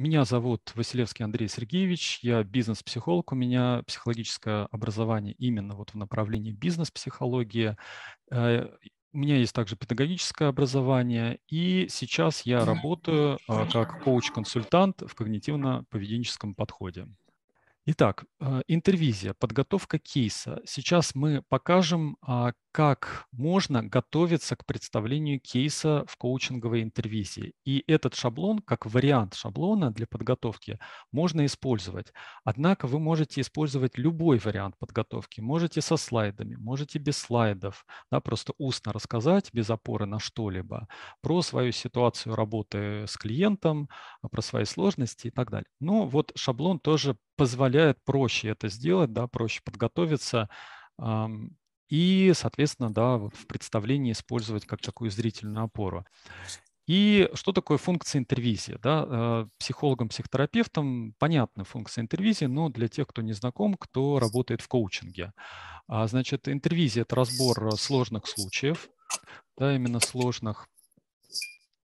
Меня зовут Василевский Андрей Сергеевич, я бизнес-психолог, у меня психологическое образование именно вот в направлении бизнес-психологии. Э, у меня есть также педагогическое образование, и сейчас я работаю а, как коуч-консультант в когнитивно-поведенческом подходе. Итак, э, интервизия, подготовка кейса. Сейчас мы покажем, а, как можно готовиться к представлению кейса в коучинговой интервизии. И этот шаблон, как вариант шаблона для подготовки, можно использовать. Однако вы можете использовать любой вариант подготовки. Можете со слайдами, можете без слайдов, да, просто устно рассказать, без опоры на что-либо, про свою ситуацию работы с клиентом, про свои сложности и так далее. Но ну, вот шаблон тоже позволяет проще это сделать, да, проще подготовиться и, соответственно, да, вот в представлении использовать как такую зрительную опору. И что такое функция интервизии? Да? Э, психологам, психотерапевтам понятна функция интервизии, но для тех, кто не знаком, кто работает в коучинге. А, значит, интервизия – это разбор сложных случаев, да, именно сложных,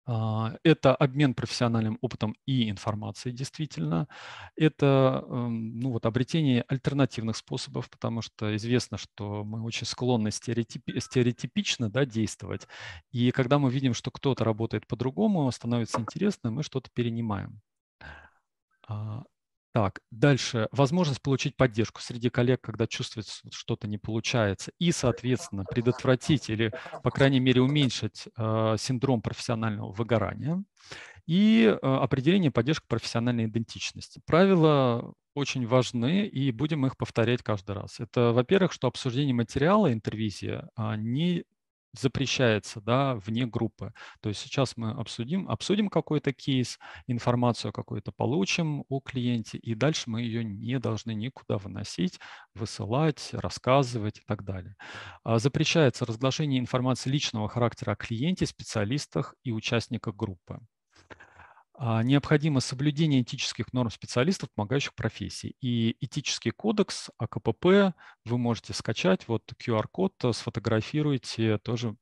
а, это обмен профессиональным опытом и информацией, действительно. Это эм, ну, вот, обретение альтернативных способов, потому что известно, что мы очень склонны стереотипи- стереотипично да, действовать. И когда мы видим, что кто-то работает по-другому, становится интересно, мы что-то перенимаем. А, так, дальше. Возможность получить поддержку среди коллег, когда чувствуется, что что-то не получается. И, соответственно, предотвратить или, по крайней мере, уменьшить э, синдром профессионального выгорания. И э, определение поддержки профессиональной идентичности. Правила очень важны, и будем их повторять каждый раз. Это, во-первых, что обсуждение материала интервизии а не запрещается, да, вне группы. То есть сейчас мы обсудим, обсудим какой-то кейс, информацию какую-то получим о клиенте, и дальше мы ее не должны никуда выносить, высылать, рассказывать и так далее. А, запрещается разглашение информации личного характера о клиенте, специалистах и участниках группы. А, необходимо соблюдение этических норм специалистов, помогающих профессии. И этический кодекс АКПП вы можете скачать, вот QR-код э, сфотографируйте, тоже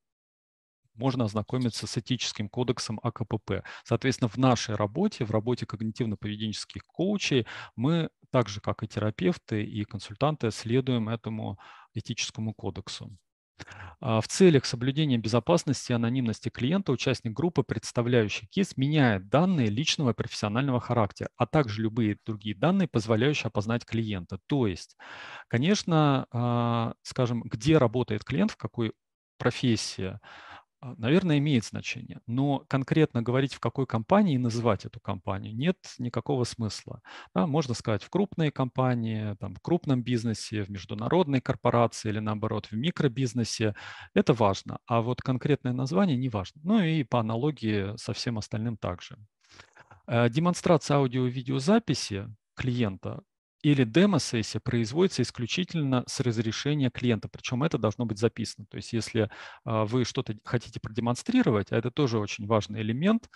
можно ознакомиться с этическим кодексом АКПП. Соответственно, в нашей работе, в работе когнитивно-поведенческих коучей, мы так же, как и терапевты и консультанты, следуем этому этическому кодексу. А в целях соблюдения безопасности и анонимности клиента участник группы, представляющий кейс, меняет данные личного и профессионального характера, а также любые другие данные, позволяющие опознать клиента. То есть, конечно, а, скажем, где работает клиент, в какой профессии, а, наверное, имеет значение, но конкретно говорить, в какой компании и называть эту компанию, нет никакого смысла. Да, можно сказать в крупной компании, там, в крупном бизнесе, в международной корпорации или наоборот в микробизнесе. Это важно, а вот конкретное название не важно. Ну и по аналогии со всем остальным также. Э, демонстрация аудио-видеозаписи клиента или демо-сессия производится исключительно с разрешения клиента, причем это должно быть записано. То есть если а, вы что-то хотите продемонстрировать, а это тоже очень важный элемент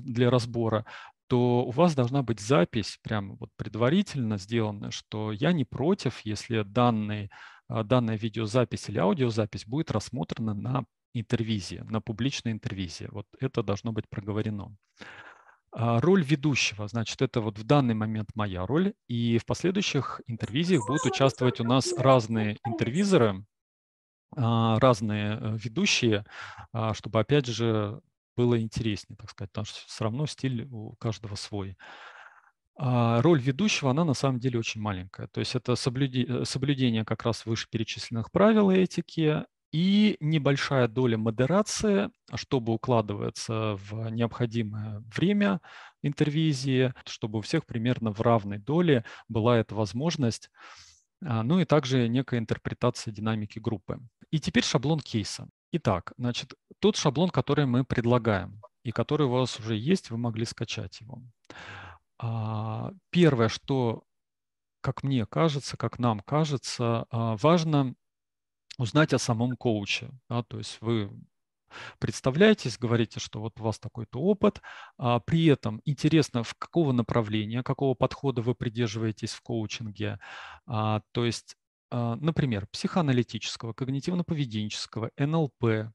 для разбора, то у вас должна быть запись прямо вот предварительно сделанная, что я не против, если данный, а, данная видеозапись или аудиозапись будет рассмотрена на интервизии, на публичной интервизии. Вот это должно быть проговорено. А, роль ведущего, значит, это вот в данный момент моя роль, и в последующих интервизиях будут участвовать у нас разные интервизоры, а, разные э, ведущие, а, чтобы, опять же, было интереснее, так сказать, потому что все равно стиль у каждого свой. роль ведущего, она на самом деле очень маленькая. То есть это соблюдение, э, соблюдение как раз вышеперечисленных правил и этики, и небольшая доля модерации, чтобы укладываться в необходимое время интервизии, чтобы у всех примерно в равной доле была эта возможность, а, ну и также некая интерпретация динамики группы. И теперь шаблон кейса. Итак, значит, тот шаблон, который мы предлагаем и который у вас уже есть, вы могли скачать его. А, первое, что, как мне кажется, как нам кажется, а, важно узнать о самом коуче. Да, то есть вы представляетесь, говорите, что вот у вас такой-то опыт, а при этом интересно, в какого направления, какого подхода вы придерживаетесь в коучинге. А, то есть, а, например, психоаналитического, когнитивно-поведенческого, НЛП.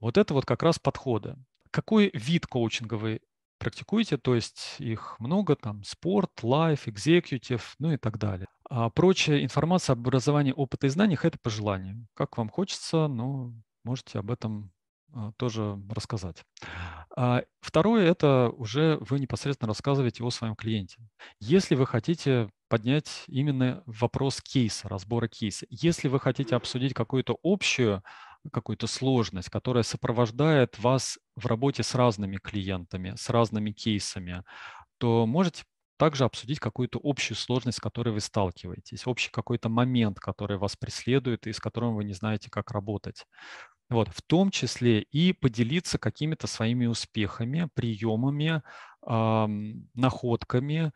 Вот это вот как раз подходы. Какой вид коучинга вы практикуете, то есть их много, там спорт, лайф, экзекьютив, ну и так далее. А прочая информация об образовании, опыта и знаниях – это по желанию. Как вам хочется, но можете об этом а, тоже рассказать. А, второе – это уже вы непосредственно рассказываете о своем клиенте. Если вы хотите поднять именно вопрос кейса, разбора кейса, если вы хотите обсудить какую-то общую какую-то сложность, которая сопровождает вас в работе с разными клиентами, с разными кейсами, то можете также обсудить какую-то общую сложность, с которой вы сталкиваетесь, общий какой-то момент, который вас преследует и с которым вы не знаете, как работать. Вот, в том числе и поделиться какими-то своими успехами, приемами, э, находками,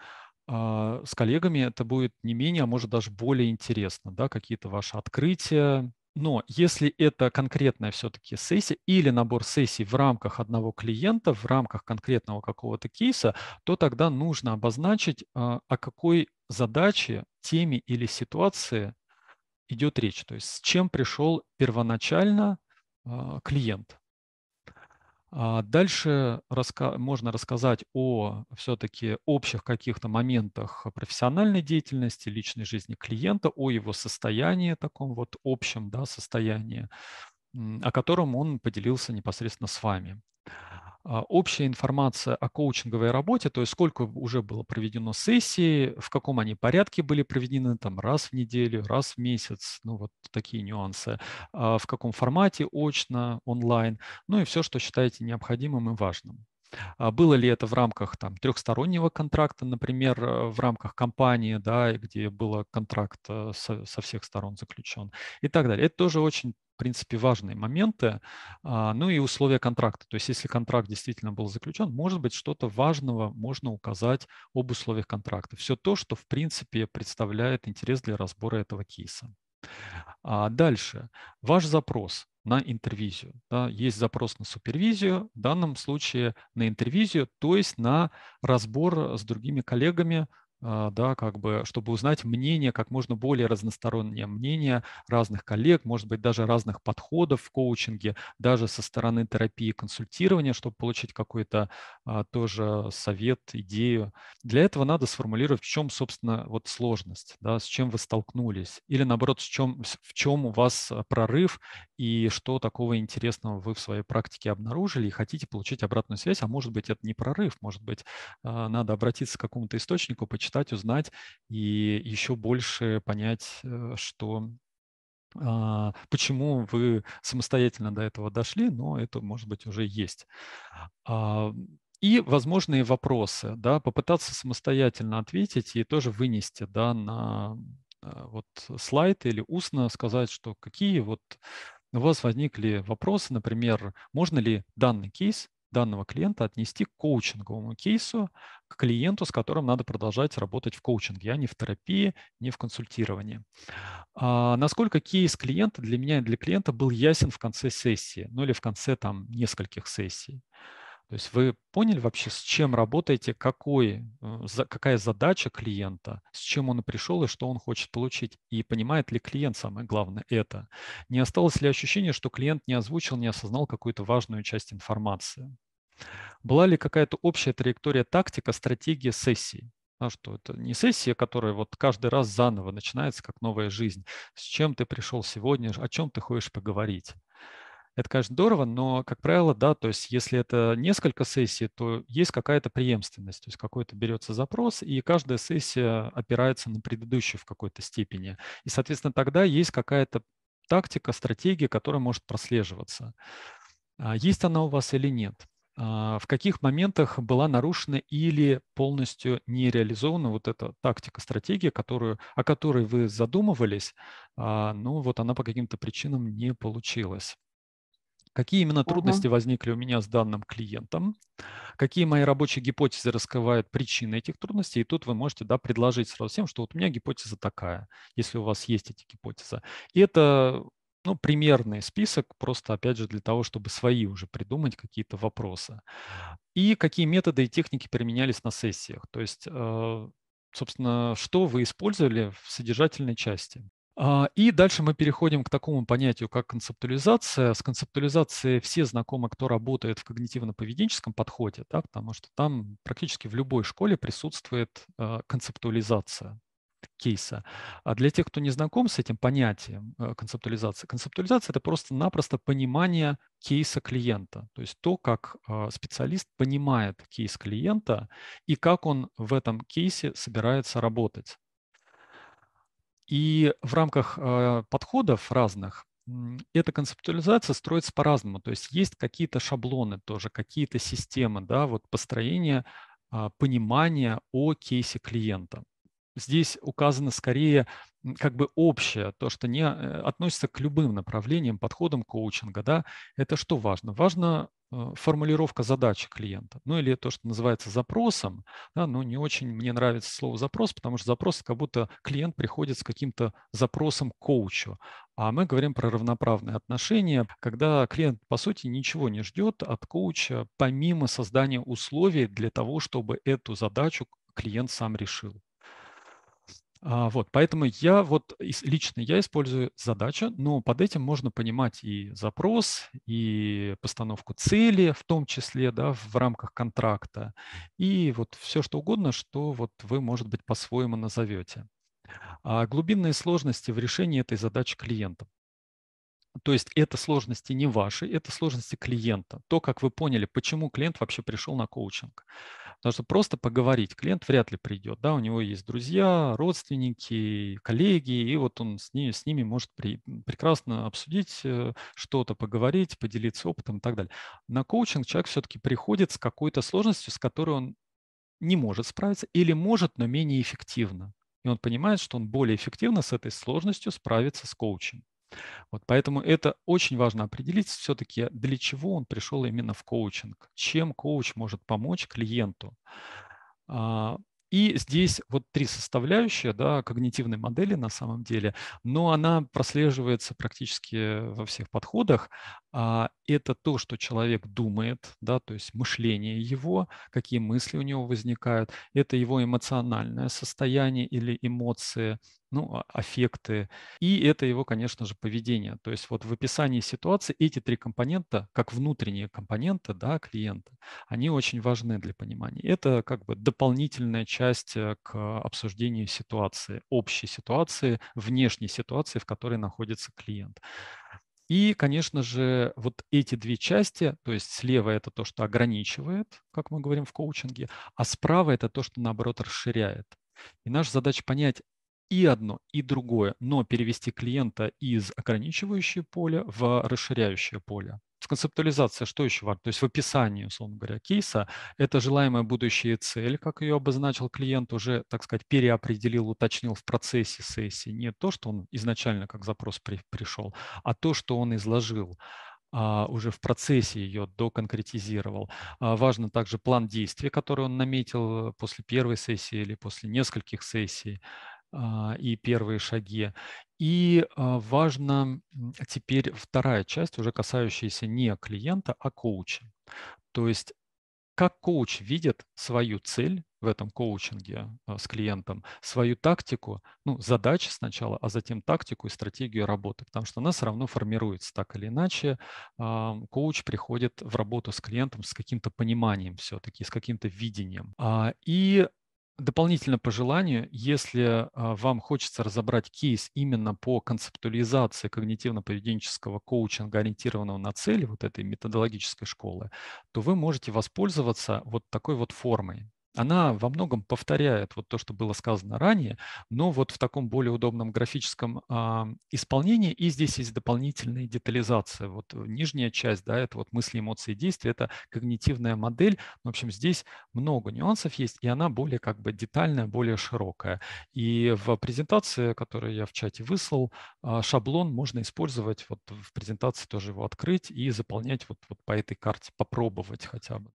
а, с коллегами это будет не менее, а может даже более интересно, да, какие-то ваши открытия, но если это конкретная все-таки сессия или набор сессий в рамках одного клиента, в рамках конкретного какого-то кейса, то тогда нужно обозначить, а, о какой задаче, теме или ситуации идет речь. То есть с чем пришел первоначально а, клиент. А дальше раска- можно рассказать о все-таки общих каких-то моментах профессиональной деятельности, личной жизни клиента, о его состоянии, таком вот общем да, состоянии, о котором он поделился непосредственно с вами. А, общая информация о коучинговой работе, то есть сколько уже было проведено сессий, в каком они порядке были проведены, там раз в неделю, раз в месяц, ну вот такие нюансы, а в каком формате, очно, онлайн, ну и все, что считаете необходимым и важным. А было ли это в рамках там, трехстороннего контракта, например, э, в рамках компании, да, где был контракт э, со, со всех сторон заключен и так далее. Это тоже очень в принципе, важные моменты, а, ну и условия контракта. То есть, если контракт действительно был заключен, может быть, что-то важного можно указать об условиях контракта. Все то, что, в принципе, представляет интерес для разбора этого кейса. А дальше. Ваш запрос на интервизию. Да, есть запрос на супервизию, в данном случае на интервизию, то есть на разбор э, с другими коллегами а, да, как бы, чтобы узнать мнение, как можно более разностороннее мнение разных коллег, может быть, даже разных подходов в коучинге, даже со стороны терапии и консультирования, чтобы получить какой-то а, тоже совет, идею. Для этого надо сформулировать, в чем, собственно, вот сложность, да, с чем вы столкнулись, или, наоборот, с чем, в чем у вас а, прорыв и что такого интересного вы в своей практике обнаружили и хотите получить обратную связь, а может быть, это не прорыв, может быть, а, надо обратиться к какому-то источнику, почитать почитать, узнать и еще больше понять, э, что а, почему вы самостоятельно до этого дошли, но это, может быть, уже есть а, и возможные вопросы, да, попытаться самостоятельно ответить и тоже вынести, да, на э, вот слайд или устно сказать, что какие вот у вас возникли вопросы, например, можно ли данный кейс данного клиента отнести к коучинговому кейсу, к клиенту, с которым надо продолжать работать в коучинге, а не в терапии, не в консультировании. А насколько кейс клиента для меня и для клиента был ясен в конце сессии, ну или в конце там нескольких сессий. То есть вы поняли вообще, с чем работаете, какой, э, какая задача клиента, с чем он пришел и что он хочет получить, и понимает ли клиент, самое главное, это. Не осталось ли ощущение, что клиент не озвучил, не осознал какую-то важную часть информации. Была ли какая-то общая траектория, тактика, стратегия сессии? А что это не сессия, которая вот каждый раз заново начинается, как новая жизнь. С чем ты пришел сегодня, о чем ты хочешь поговорить? Это, конечно, здорово, но, как правило, да, то есть если это несколько сессий, то есть какая-то преемственность, то есть какой-то берется запрос, и каждая сессия опирается на предыдущую в какой-то степени. И, соответственно, тогда есть какая-то тактика, стратегия, которая может прослеживаться. А есть она у вас или нет? А, в каких моментах была нарушена или полностью не реализована вот эта тактика, стратегия, которую, о которой вы задумывались, а, но вот она по каким-то причинам не получилась. Какие именно uh-huh. трудности возникли у меня с данным клиентом? Какие мои рабочие гипотезы раскрывают причины этих трудностей? И тут вы можете да, предложить сразу всем, что вот у меня гипотеза такая, если у вас есть эти гипотезы. И это ну, примерный список, просто, опять же, для того, чтобы свои уже придумать какие-то вопросы. И какие методы и техники применялись на сессиях. То есть, э, собственно, что вы использовали в содержательной части. А, и дальше мы переходим к такому понятию, как концептуализация. С концептуализацией все знакомы, кто работает в когнитивно-поведенческом подходе, да, потому что там практически в любой школе присутствует э, концептуализация кейса. А для тех, кто не знаком с этим понятием э, концептуализации, концептуализация – это просто-напросто понимание кейса клиента, то есть то, как а, специалист понимает кейс клиента и как он в этом кейсе собирается работать. И в рамках э, подходов разных эта концептуализация строится по-разному. То есть есть какие-то шаблоны тоже, какие-то системы, да, вот построение а, понимания о кейсе клиента здесь указано скорее как бы общее, то, что не э, относится к любым направлениям, подходам коучинга, да, это что важно? Важно э, формулировка задачи клиента, ну или то, что называется запросом, да, но не очень мне нравится слово запрос, потому что запрос как будто клиент приходит с каким-то запросом к коучу, а мы говорим про равноправные отношения, когда клиент по сути ничего не ждет от коуча, помимо создания условий для того, чтобы эту задачу клиент сам решил. А, вот, поэтому я вот лично я использую задача, но под этим можно понимать и запрос, и постановку цели, в том числе, да, в рамках контракта, и вот все что угодно, что вот вы, может быть, по-своему назовете. А глубинные сложности в решении этой задачи клиентам. То есть это сложности не ваши, это сложности клиента. То, как вы поняли, почему клиент вообще пришел на коучинг. Потому что просто поговорить клиент вряд ли придет. Да, у него есть друзья, родственники, коллеги, и вот он с, ней, с ними может при, прекрасно обсудить э, что-то, поговорить, поделиться опытом и так далее. На коучинг человек все-таки приходит с какой-то сложностью, с которой он не может справиться или может, но менее эффективно. И он понимает, что он более эффективно с этой сложностью справится с коучингом. Вот поэтому это очень важно определить все-таки, для чего он пришел именно в коучинг, чем коуч может помочь клиенту. А, и здесь вот три составляющие да, когнитивной модели на самом деле, но она прослеживается практически во всех подходах. А, это то, что человек думает, да, то есть мышление его, какие мысли у него возникают, это его эмоциональное состояние или эмоции, ну, а, аффекты. И это его, конечно же, поведение. То есть вот в описании ситуации эти три компонента, как внутренние компоненты да, клиента, они очень важны для понимания. Это как бы дополнительная часть э, к обсуждению ситуации, общей ситуации, внешней ситуации, в которой находится клиент. И, конечно же, вот эти две части, то есть слева это то, что ограничивает, как мы говорим в коучинге, а справа это то, что наоборот расширяет. И наша задача понять, и одно, и другое, но перевести клиента из ограничивающего поля в расширяющее поле. Концептуализация что еще важно? То есть в описании, условно говоря, кейса это желаемая будущая цель, как ее обозначил клиент, уже, так сказать, переопределил, уточнил в процессе сессии. Не то, что он изначально как запрос при, пришел, а то, что он изложил а, уже в процессе ее доконкретизировал. А, важно также план действий, который он наметил э, после первой сессии или после нескольких сессий. А, и первые шаги. И а, важно теперь вторая часть, уже касающаяся не клиента, а коуча. То есть как коуч видит свою цель в этом коучинге а, с клиентом, свою тактику, ну, задачи сначала, а затем тактику и стратегию работы, потому что она все равно формируется так или иначе. Коуч приходит в работу с клиентом с каким-то пониманием все-таки, с каким-то видением. И Дополнительно по желанию, если а, вам хочется разобрать кейс именно по концептуализации когнитивно-поведенческого коучинга, ориентированного на цели вот этой методологической школы, то вы можете воспользоваться вот такой вот формой она во многом повторяет вот то, что было сказано ранее, но вот в таком более удобном графическом а, исполнении. И здесь есть дополнительная детализация. Вот э, нижняя часть, да, это вот мысли, эмоции, действия, это когнитивная модель. В общем, здесь много нюансов есть, и она более как бы детальная, более широкая. И в презентации, которую я в чате выслал, а, шаблон можно использовать, вот в презентации тоже его открыть и заполнять вот, вот по этой карте, попробовать хотя бы.